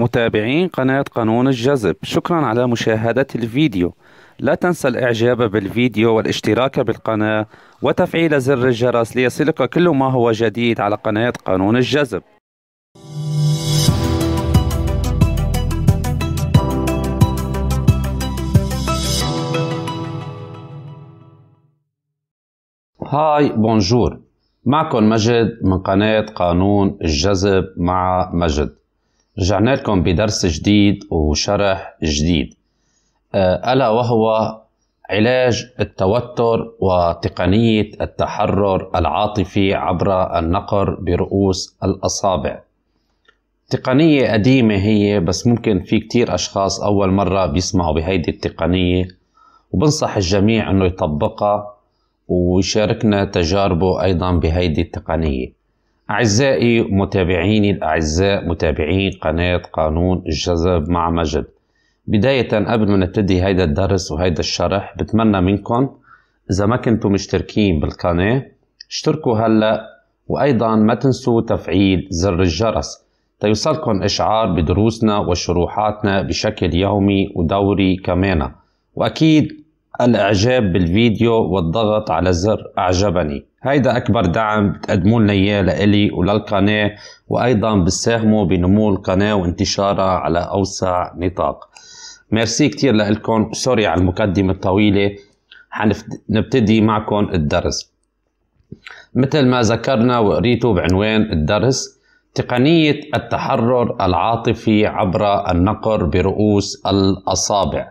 متابعين قناة قانون الجذب شكرا على مشاهدة الفيديو لا تنسى الإعجاب بالفيديو والاشتراك بالقناة وتفعيل زر الجرس ليصلك كل ما هو جديد على قناة قانون الجذب هاي بونجور معكم مجد من قناة قانون الجذب مع مجد رجعنا لكم بدرس جديد وشرح جديد آه، ألا وهو علاج التوتر وتقنية التحرر العاطفي عبر النقر برؤوس الأصابع تقنية قديمة هي بس ممكن في كتير أشخاص أول مرة بيسمعوا بهيدي التقنية وبنصح الجميع أنه يطبقها ويشاركنا تجاربه أيضا بهيدي التقنية أعزائي متابعيني الأعزاء متابعين قناة قانون الجذب مع مجد بداية قبل ما نبتدي هيدا الدرس وهيدا الشرح بتمنى منكم إذا ما كنتوا مشتركين بالقناة اشتركوا هلأ وأيضا ما تنسوا تفعيل زر الجرس تيوصلكم إشعار بدروسنا وشروحاتنا بشكل يومي ودوري كمان وأكيد الإعجاب بالفيديو والضغط على زر أعجبني هيدا أكبر دعم بتقدموا لنا إياه لإلي وللقناة وأيضا بتساهموا بنمو القناة وانتشارها على أوسع نطاق ميرسي كتير لكم سوري على المقدمة الطويلة حنبتدي معكم الدرس مثل ما ذكرنا وقريته بعنوان الدرس تقنية التحرر العاطفي عبر النقر برؤوس الأصابع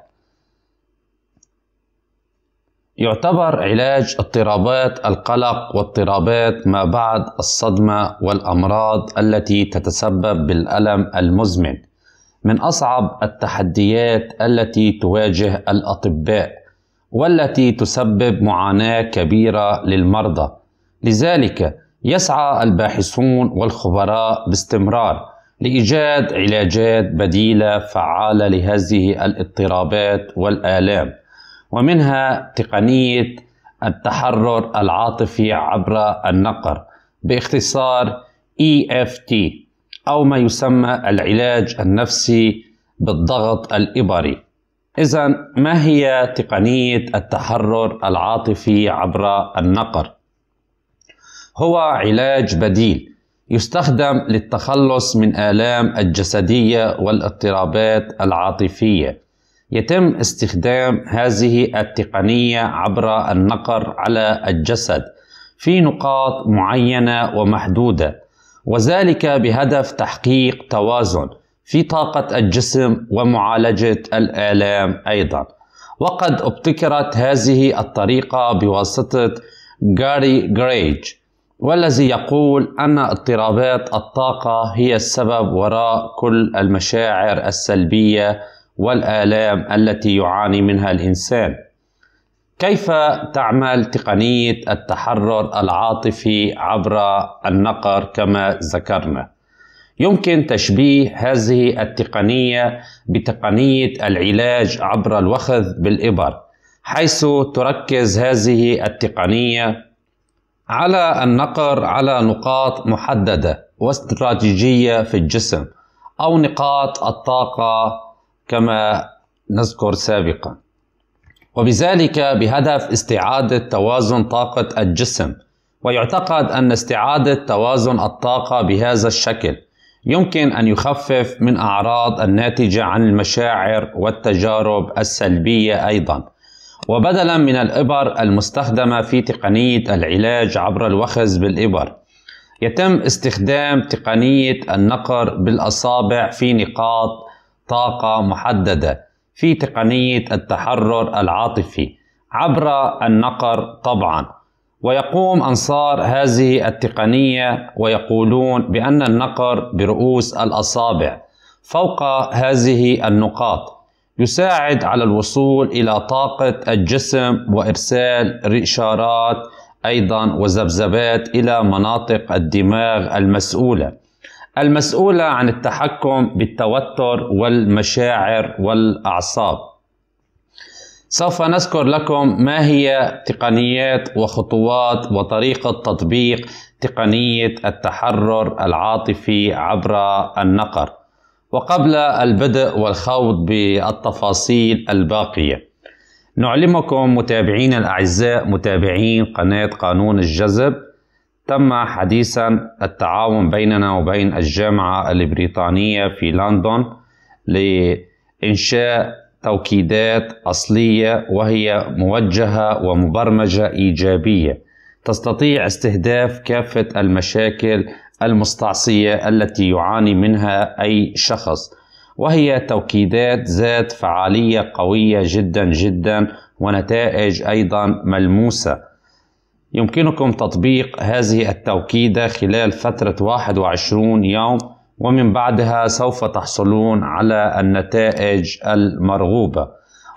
يعتبر علاج اضطرابات القلق واضطرابات ما بعد الصدمة والأمراض التي تتسبب بالألم المزمن من أصعب التحديات التي تواجه الأطباء والتي تسبب معاناة كبيرة للمرضى لذلك يسعى الباحثون والخبراء باستمرار لإيجاد علاجات بديلة فعالة لهذه الاضطرابات والآلام ومنها تقنية التحرر العاطفي عبر النقر باختصار EFT أو ما يسمى العلاج النفسي بالضغط الإبري إذا ما هي تقنية التحرر العاطفي عبر النقر؟ هو علاج بديل يستخدم للتخلص من آلام الجسدية والاضطرابات العاطفية يتم استخدام هذه التقنية عبر النقر على الجسد في نقاط معينة ومحدودة وذلك بهدف تحقيق توازن في طاقة الجسم ومعالجة الآلام أيضا وقد ابتكرت هذه الطريقة بواسطة جاري جريج والذي يقول أن اضطرابات الطاقة هي السبب وراء كل المشاعر السلبية والآلام التي يعاني منها الإنسان كيف تعمل تقنية التحرر العاطفي عبر النقر كما ذكرنا؟ يمكن تشبيه هذه التقنية بتقنية العلاج عبر الوخذ بالإبر حيث تركز هذه التقنية على النقر على نقاط محددة واستراتيجية في الجسم أو نقاط الطاقة كما نذكر سابقا وبذلك بهدف استعادة توازن طاقة الجسم ويعتقد أن استعادة توازن الطاقة بهذا الشكل يمكن أن يخفف من أعراض الناتجة عن المشاعر والتجارب السلبية أيضا وبدلا من الإبر المستخدمة في تقنية العلاج عبر الوخز بالإبر يتم استخدام تقنية النقر بالأصابع في نقاط طاقة محددة في تقنية التحرر العاطفي عبر النقر طبعا ويقوم أنصار هذه التقنية ويقولون بأن النقر برؤوس الأصابع فوق هذه النقاط يساعد على الوصول إلى طاقة الجسم وإرسال إشارات أيضا وذبذبات إلى مناطق الدماغ المسؤولة المسؤولة عن التحكم بالتوتر والمشاعر والأعصاب. سوف نذكر لكم ما هي تقنيات وخطوات وطريقة تطبيق تقنية التحرر العاطفي عبر النقر. وقبل البدء والخوض بالتفاصيل الباقية نعلمكم متابعين الأعزاء متابعين قناة قانون الجذب تم حديثا التعاون بيننا وبين الجامعة البريطانية في لندن لإنشاء توكيدات أصلية وهي موجهة ومبرمجة إيجابية تستطيع استهداف كافة المشاكل المستعصية التي يعاني منها أي شخص وهي توكيدات ذات فعالية قوية جدا جدا ونتائج أيضا ملموسة يمكنكم تطبيق هذه التوكيدة خلال فترة 21 يوم ومن بعدها سوف تحصلون على النتائج المرغوبة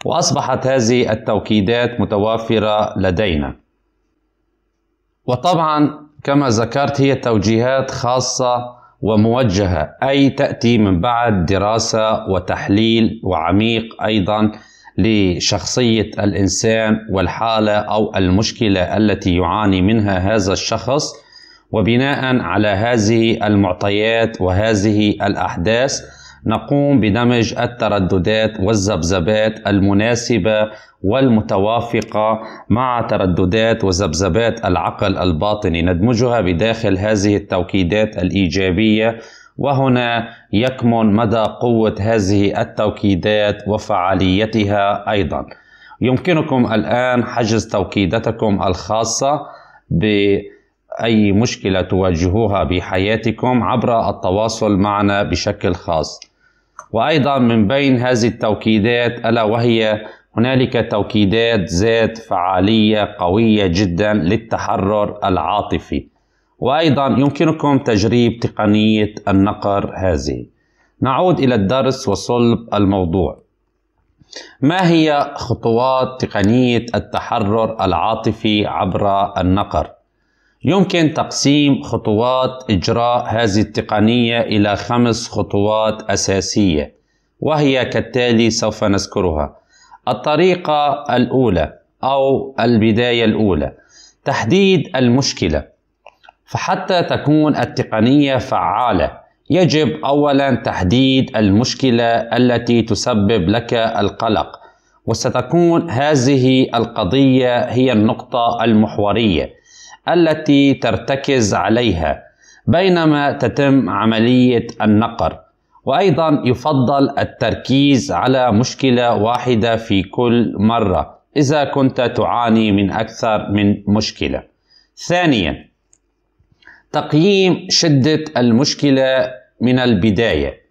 وأصبحت هذه التوكيدات متوافرة لدينا وطبعا كما ذكرت هي توجيهات خاصة وموجهة أي تأتي من بعد دراسة وتحليل وعميق أيضا لشخصيه الانسان والحاله او المشكله التي يعاني منها هذا الشخص وبناء على هذه المعطيات وهذه الاحداث نقوم بدمج الترددات والذبذبات المناسبه والمتوافقه مع ترددات وذبذبات العقل الباطني ندمجها بداخل هذه التوكيدات الايجابيه وهنا يكمن مدى قوة هذه التوكيدات وفعاليتها أيضا يمكنكم الآن حجز توكيدتكم الخاصة بأي مشكلة تواجهوها بحياتكم عبر التواصل معنا بشكل خاص وأيضا من بين هذه التوكيدات ألا وهي هنالك توكيدات ذات فعالية قوية جدا للتحرر العاطفي وأيضا يمكنكم تجريب تقنية النقر هذه نعود إلى الدرس وصلب الموضوع ما هي خطوات تقنية التحرر العاطفي عبر النقر؟ يمكن تقسيم خطوات إجراء هذه التقنية إلى خمس خطوات أساسية وهي كالتالي سوف نذكرها الطريقة الأولى أو البداية الأولى تحديد المشكلة فحتى تكون التقنية فعالة يجب أولا تحديد المشكلة التي تسبب لك القلق وستكون هذه القضية هي النقطة المحورية التي ترتكز عليها بينما تتم عملية النقر وأيضا يفضل التركيز على مشكلة واحدة في كل مرة إذا كنت تعاني من أكثر من مشكلة ثانيا تقييم شدة المشكلة من البداية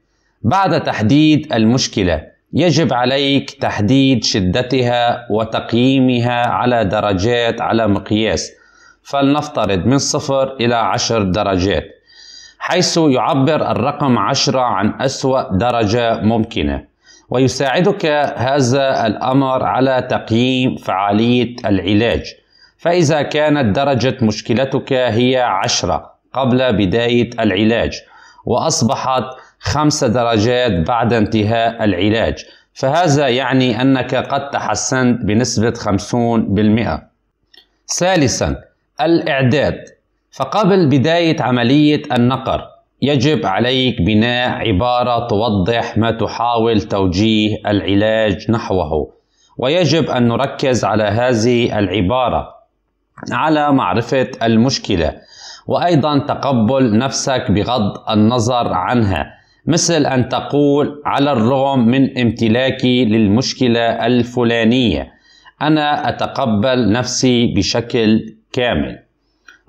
بعد تحديد المشكلة يجب عليك تحديد شدتها وتقييمها على درجات على مقياس فلنفترض من صفر إلى عشر درجات حيث يعبر الرقم عشرة عن أسوأ درجة ممكنة ويساعدك هذا الأمر على تقييم فعالية العلاج فإذا كانت درجة مشكلتك هي عشرة قبل بداية العلاج وأصبحت خمس درجات بعد انتهاء العلاج فهذا يعني أنك قد تحسنت بنسبة 50% ثالثا الإعداد فقبل بداية عملية النقر يجب عليك بناء عبارة توضح ما تحاول توجيه العلاج نحوه ويجب أن نركز على هذه العبارة على معرفة المشكلة وأيضا تقبل نفسك بغض النظر عنها مثل أن تقول على الرغم من امتلاكي للمشكلة الفلانية أنا أتقبل نفسي بشكل كامل.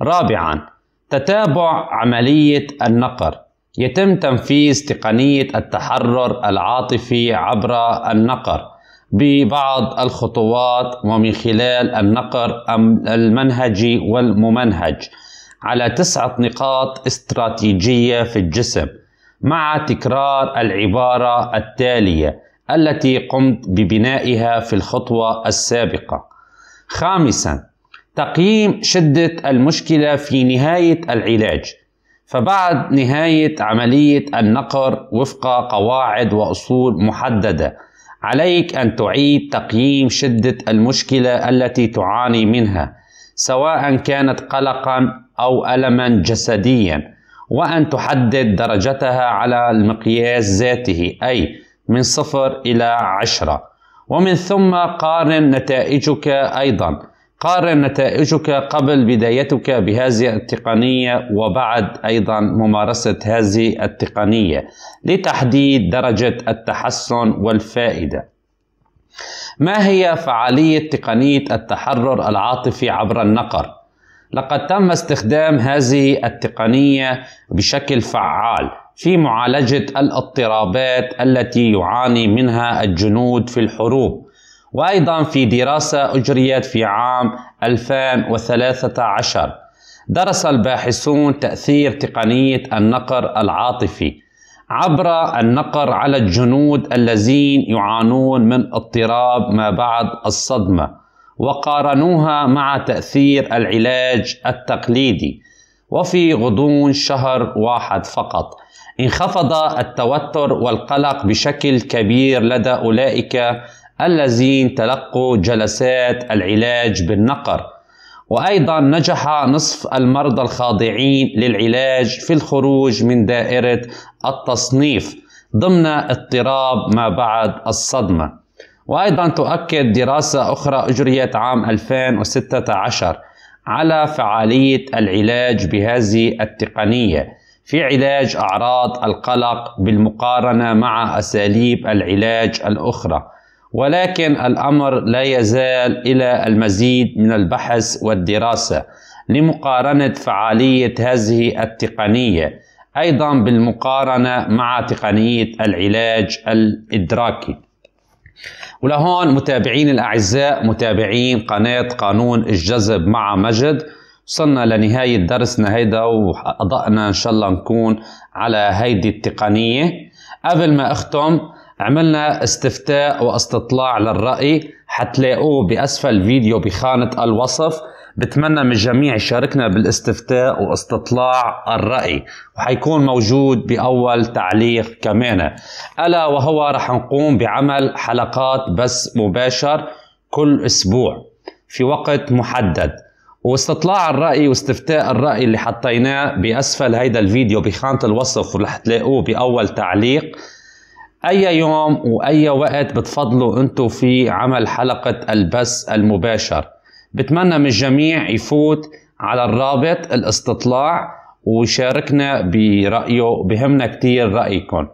رابعاً تتابع عملية النقر يتم تنفيذ تقنية التحرر العاطفي عبر النقر ببعض الخطوات ومن خلال النقر المنهجي والممنهج على تسعة نقاط استراتيجية في الجسم مع تكرار العبارة التالية التي قمت ببنائها في الخطوة السابقة. خامساً تقييم شدة المشكلة في نهاية العلاج فبعد نهاية عملية النقر وفق قواعد وأصول محددة عليك أن تعيد تقييم شدة المشكلة التي تعاني منها سواء كانت قلقا أو ألما جسديا وأن تحدد درجتها على المقياس ذاته أي من صفر إلى عشرة ومن ثم قارن نتائجك أيضا قارن نتائجك قبل بدايتك بهذه التقنية وبعد أيضا ممارسة هذه التقنية لتحديد درجة التحسن والفائدة. ما هي فعالية تقنية التحرر العاطفي عبر النقر؟ لقد تم استخدام هذه التقنية بشكل فعال في معالجة الاضطرابات التي يعاني منها الجنود في الحروب وأيضا في دراسة أجريت في عام 2013 درس الباحثون تأثير تقنية النقر العاطفي عبر النقر على الجنود الذين يعانون من اضطراب ما بعد الصدمة وقارنوها مع تأثير العلاج التقليدي وفي غضون شهر واحد فقط انخفض التوتر والقلق بشكل كبير لدى أولئك الذين تلقوا جلسات العلاج بالنقر وايضا نجح نصف المرضى الخاضعين للعلاج في الخروج من دائره التصنيف ضمن اضطراب ما بعد الصدمه وايضا تؤكد دراسه اخرى اجريت عام 2016 على فعاليه العلاج بهذه التقنيه في علاج اعراض القلق بالمقارنه مع اساليب العلاج الاخرى ولكن الأمر لا يزال إلى المزيد من البحث والدراسة لمقارنة فعالية هذه التقنية أيضا بالمقارنة مع تقنية العلاج الإدراكي ولهون متابعين الأعزاء متابعين قناة قانون الجذب مع مجد وصلنا لنهاية درسنا هيدا وأضأنا إن شاء الله نكون على هيدي التقنية قبل ما أختم عملنا استفتاء واستطلاع للرأي حتلاقوه بأسفل الفيديو بخانة الوصف بتمنى من الجميع يشاركنا بالاستفتاء واستطلاع الرأي وحيكون موجود بأول تعليق كمان ألا وهو رح نقوم بعمل حلقات بس مباشر كل أسبوع في وقت محدد واستطلاع الرأي واستفتاء الرأي اللي حطيناه بأسفل هيدا الفيديو بخانة الوصف واللي حتلاقوه بأول تعليق اي يوم واي وقت بتفضلوا انتم في عمل حلقه البث المباشر بتمنى من الجميع يفوت على الرابط الاستطلاع ويشاركنا برايه بهمنا كثير رايكم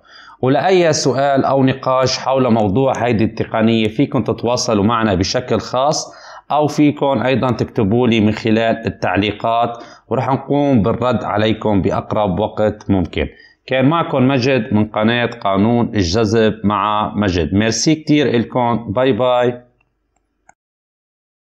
ولاي سؤال او نقاش حول موضوع هيدي التقنيه فيكم تتواصلوا معنا بشكل خاص او فيكم ايضا تكتبوا لي من خلال التعليقات ورح نقوم بالرد عليكم باقرب وقت ممكن كان معكم مجد من قناة قانون الجذب مع مجد ميرسي كتير إلكم باي باي